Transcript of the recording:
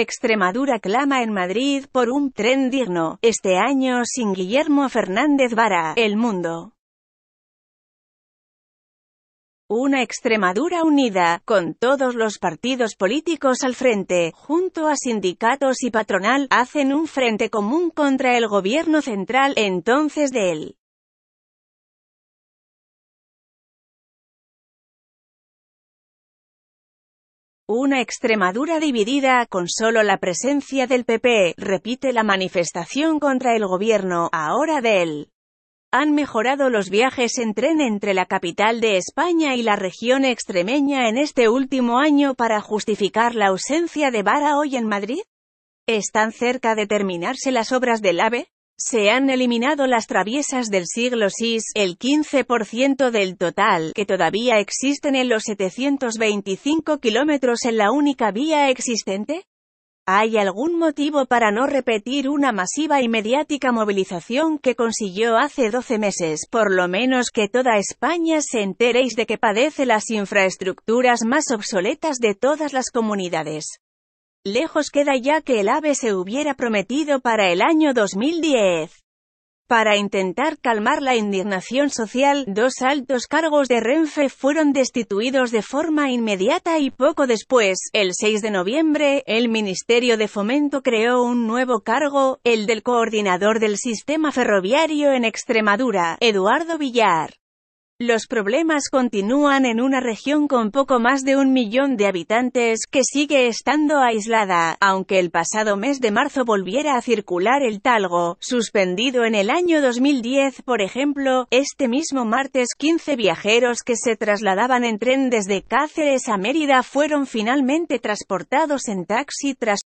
Extremadura clama en Madrid por un tren digno, este año sin Guillermo Fernández Vara, El Mundo. Una Extremadura unida, con todos los partidos políticos al frente, junto a sindicatos y patronal, hacen un frente común contra el gobierno central, entonces de él. Una Extremadura dividida, con solo la presencia del PP, e, repite la manifestación contra el gobierno, ahora de él. Han mejorado los viajes en tren entre la capital de España y la región extremeña en este último año para justificar la ausencia de Vara hoy en Madrid. ¿Están cerca de terminarse las obras del AVE? Se han eliminado las traviesas del siglo VI, el 15% del total, que todavía existen en los 725 kilómetros en la única vía existente. ¿Hay algún motivo para no repetir una masiva y mediática movilización que consiguió hace 12 meses, por lo menos que toda España se enteréis de que padece las infraestructuras más obsoletas de todas las comunidades? Lejos queda ya que el AVE se hubiera prometido para el año 2010. Para intentar calmar la indignación social, dos altos cargos de Renfe fueron destituidos de forma inmediata y poco después, el 6 de noviembre, el Ministerio de Fomento creó un nuevo cargo, el del coordinador del sistema ferroviario en Extremadura, Eduardo Villar. Los problemas continúan en una región con poco más de un millón de habitantes, que sigue estando aislada, aunque el pasado mes de marzo volviera a circular el talgo, suspendido en el año 2010, por ejemplo, este mismo martes 15 viajeros que se trasladaban en tren desde Cáceres a Mérida fueron finalmente transportados en taxi tras